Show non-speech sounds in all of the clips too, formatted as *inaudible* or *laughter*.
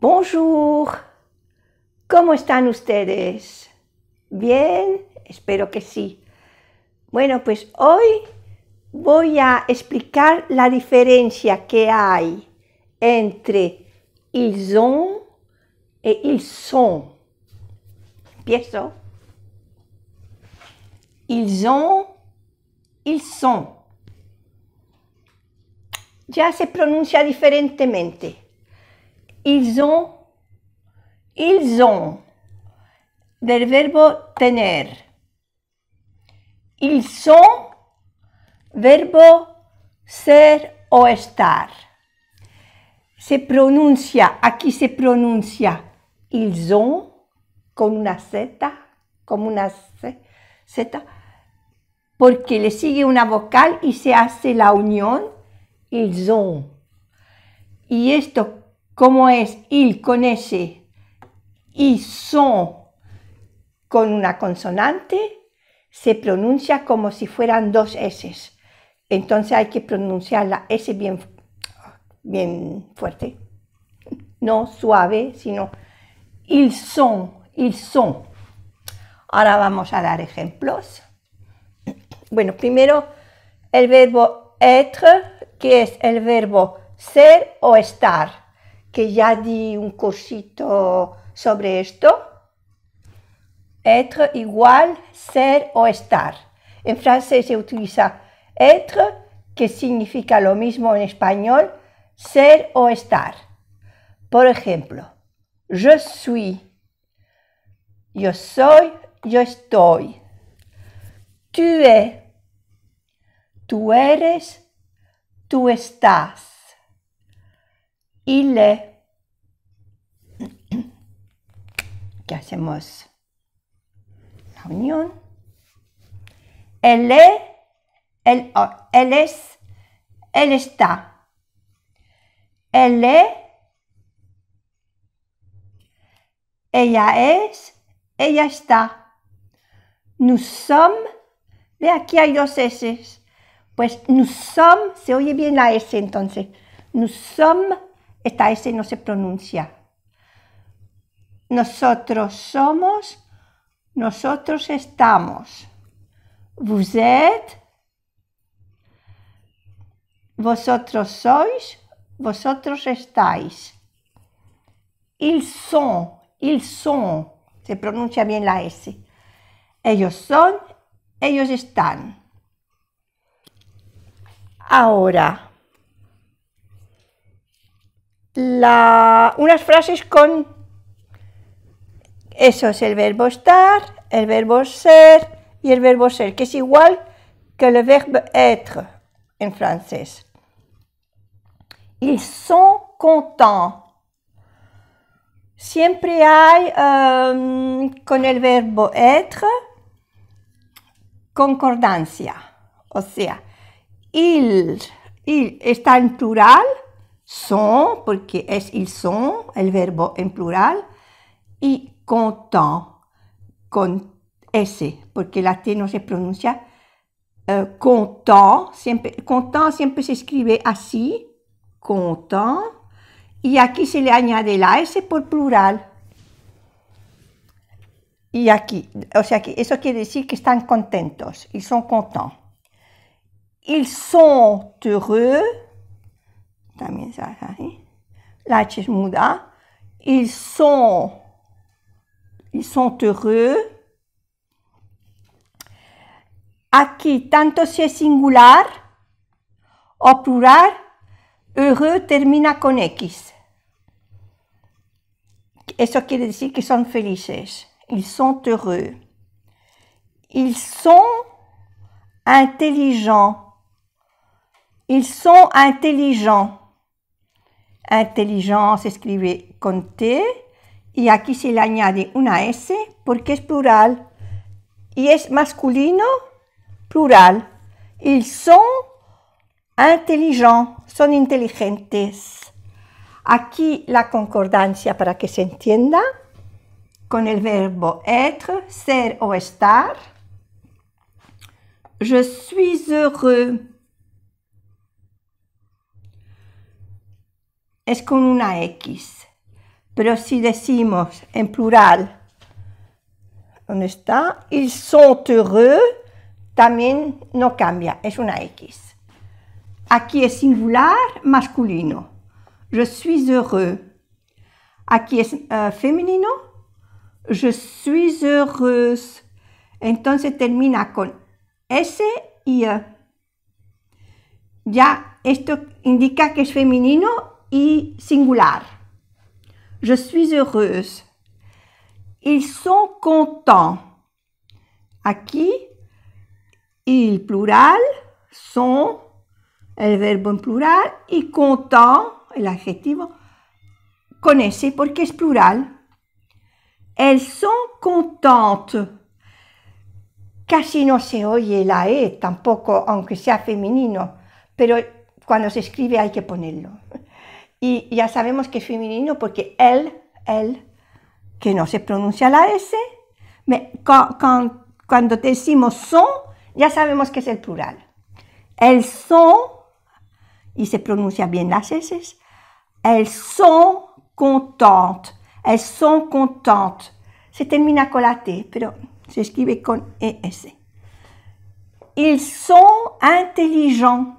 Bonjour. ¿Cómo están ustedes? ¿Bien? Espero que sí. Bueno, pues hoy voy a explicar la diferencia que hay entre ils ont e ils sont. Empiezo. Ils ont, ils sont. Ya se pronuncia diferentemente Ils ont, ils ont, del verbo tener. Ils son verbo ser o estar. Se pronuncia, aquí se pronuncia ils ont con una Z, como una Z, porque le sigue una vocal y se hace la unión, ils ont. Y esto como es il con S y son con una consonante, se pronuncia como si fueran dos S. Entonces hay que pronunciar la S bien, bien fuerte, no suave, sino il son, son. Ahora vamos a dar ejemplos. Bueno, primero el verbo être, que es el verbo ser o estar que ya di un cursito sobre esto. Être igual, ser o estar. En francés se utiliza être, que significa lo mismo en español, ser o estar. Por ejemplo, je suis, yo soy, yo estoy. Tu es, tú eres, tú estás y le... hacemos la unión. Él es, él, oh, es, él está. Él ella es, ella está. Nous sommes, ve aquí hay dos S, pues nous sommes, se oye bien la S entonces, nous sommes esta S no se pronuncia. Nosotros somos, nosotros estamos. Vous êtes, vosotros sois, vosotros estáis. Ils sont, ils sont. Se pronuncia bien la S. Ellos son, ellos están. Ahora, unas frases con eso es el verbo estar, el verbo ser y el verbo ser, que es igual que el verbo être en francés. Ils sont contents. Siempre hay um, con el verbo être concordancia, o sea, ils, il está en plural, son, porque es ils son, el verbo en plural, y content, con S, porque la T no se pronuncia. Eh, content, siempre, content siempre se escribe así, content, y aquí se le añade la S por plural. Y aquí, o sea, que eso quiere decir que están contentos, ils sont contents. Ils sont heureux, Eh? La Ils sont, ils sont heureux. Aquí, tanto si es singular ou plural, heureux termina con X. Eso quiere decir que son felices. Ils sont heureux. Ils sont intelligents. Ils sont intelligents. Intelligence se escribe con T y aquí se le añade una S porque es plural y es masculino plural. Ils sont intelligents, son inteligentes. Aquí la concordancia para que se entienda con el verbo être, ser o estar. Je suis heureux. es con una X. Pero si decimos en plural, ¿dónde está? Ils sont heureux, también no cambia, es una X. Aquí es singular masculino. Je suis heureux. Aquí es eh, femenino. Je suis heureuse. Entonces termina con S y E. Ya esto indica que es femenino et singular. Je suis heureuse. Ils sont contents. Aquí, il plural, sont, el verbe en plural, y content, el adjetivo, con ese porque es plural. Elles sont contentes. Casi no se oye la E tampoco, aunque sea femenino, pero cuando se escribe hay que ponerlo. y ya sabemos que es femenino porque él, él, que no se pronuncia la S, me, cuando decimos son, ya sabemos que es el plural. El son, y se pronuncia bien las S, el son contentes, el son contentes. Se termina con la T, pero se escribe con ES. Ils sont intelligents.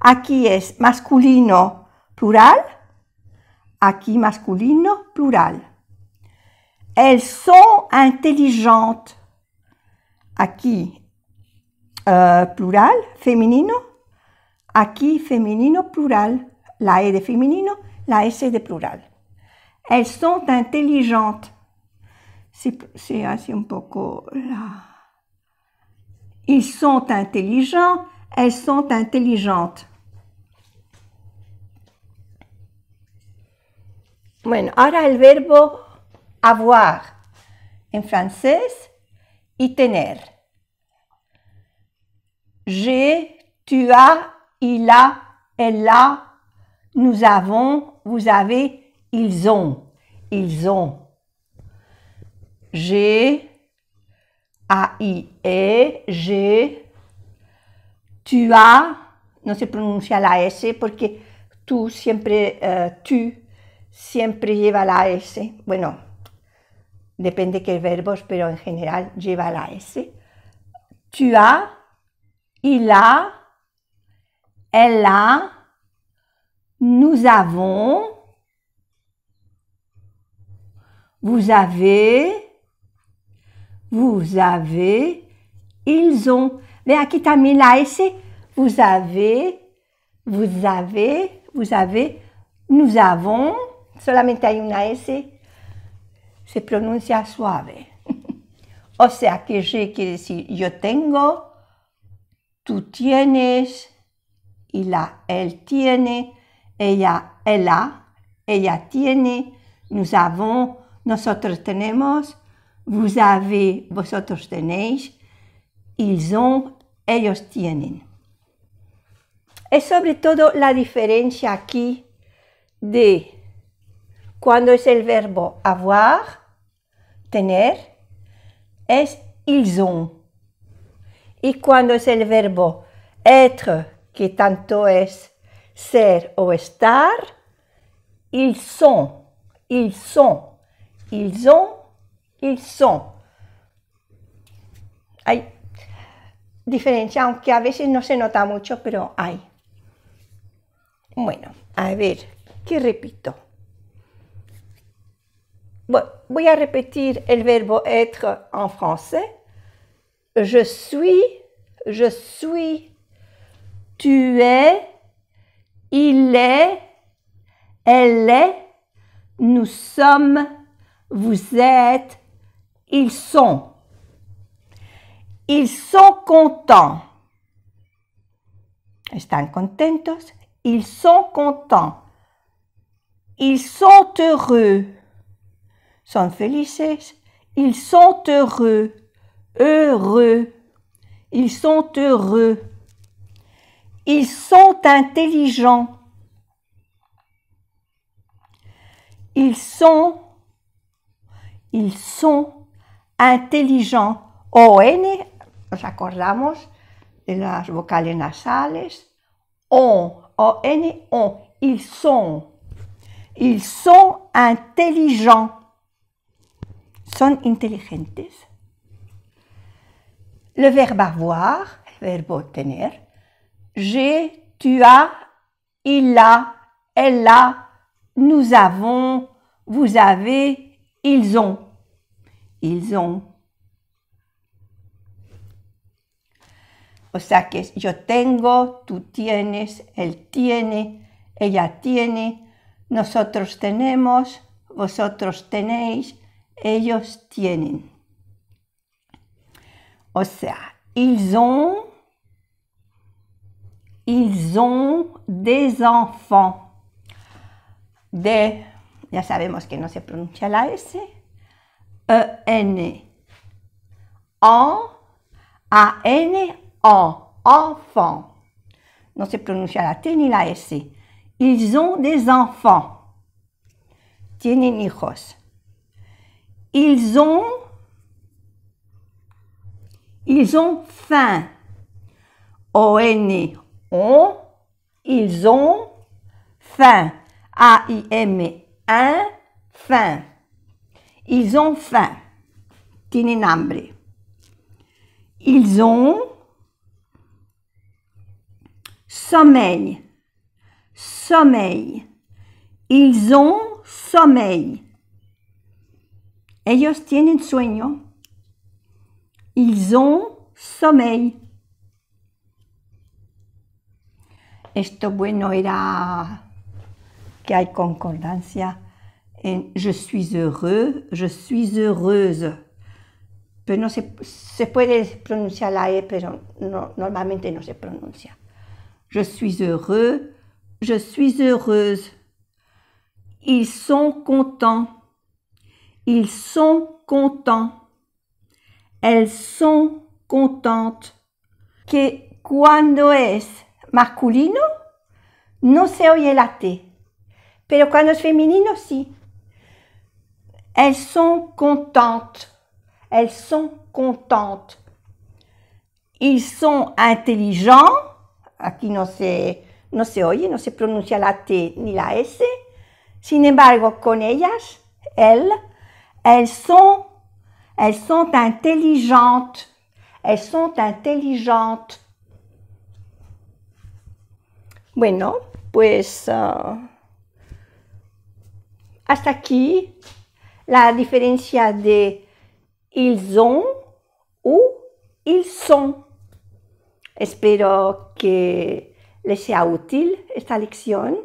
Aquí es masculino plural, aquí masculino plural. Elles sont intelligentes, Aquí, euh, plural, féminino, Aquí, féminino plural, la E de féminino, la S de plural. Elles sont intelligentes. C'est un peu... Là. Ils sont intelligents, elles sont intelligentes. Bueno, ahora el verbo avoir en francés y tener. J'ai, tu as, il a, elle a, nous avons, vous avez, ils ont, ils ont. J'ai, a, i, e, j'ai, tu as, no se pronuncia la S porque tú siempre, eh, tu, siempre lleva la S. Bueno, depende qué verbos, pero en general lleva la S. Tu a, il a, elle a, nous avons, vous avez, vous avez, ils ont. Ve aquí también la S, vous avez, vous avez, vous avez, nous avons, solamente hay una S, se pronuncia suave. *laughs* o sea que je quiere decir yo tengo, tú tienes, y la él tiene, ella, ella, ella tiene, nous avons, nosotros tenemos, vous avez, vosotros tenéis, ils ont, ellos tienen. Es sobre todo la diferencia aquí de cuando es el verbo avoir, tener, es ils Y cuando es el verbo être, que tanto es ser o estar, ils sont, ils sont, ils ont, ils sont. Hay diferencia, aunque a veces no se nota mucho, pero hay. Bueno, a ver, ¿qué repito? je vais répéter le verbe être en français. Je suis, je suis, tu es, il est, elle est, nous sommes, vous êtes, ils sont. Ils sont contents. Están contentos. Ils sont contents. Ils sont heureux son felices. Ils sont heureux, heureux. Ils sont heureux. Ils sont intelligents. Ils sont, ils sont intelligents. O N, nous acordamos de las vocales nasales. On, O on. Ils sont, ils sont intelligents son inteligentes. Le verbe avoir, verbe obtenir, j'ai, tu as, il a, elle a, nous avons, vous avez, ils ont. Ils ont. O yo tengo, tú tienes, él tiene, ella tiene, nosotros tenemos, vosotros tenéis, ellos tienen. O sea, ils ont, ils ont des enfants. De, ya sabemos que no se pronuncia la S, E-N. En, A-N, O, enfants, No se pronuncia la T ni la S. Ils ont des enfants. Tienen hijos. Ils ont ils ont faim. O-N, e, on, ils ont faim. A-I-M, un, e, faim. Ils ont faim. Tienen hambre. Ils ont sommeil. Sommeil. Ils ont sommeil. Ellos tienen sueño. Ils ont sommeil. Esto bueno era que hay concordancia en je suis heureux, je suis heureuse. Pero no se, se puede pronunciar la E, pero no, normalmente no se pronuncia. Je suis heureux, je suis heureuse. Ils sont contents. Ils sont contents. Elles sont contentes. Que cuando es masculino, no se oye la T. Mais quand es femenino, sí. Elles sont contentes. Elles sont contentes. Ils sont intelligents. Aquí no se, no se oye, no se pronuncia la T ni la S. Sin embargo, con ellas, elles, elles sont, elles sont intelligentes. Elles sont intelligentes. Bueno, pues uh, hasta aquí la diferencia de ils ont ou ils sont. Espero que les sea útil esta lección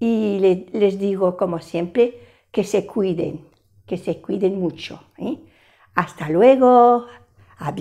y les digo como siempre que se cuiden. que se cuiden mucho. ¿eh? Hasta luego, a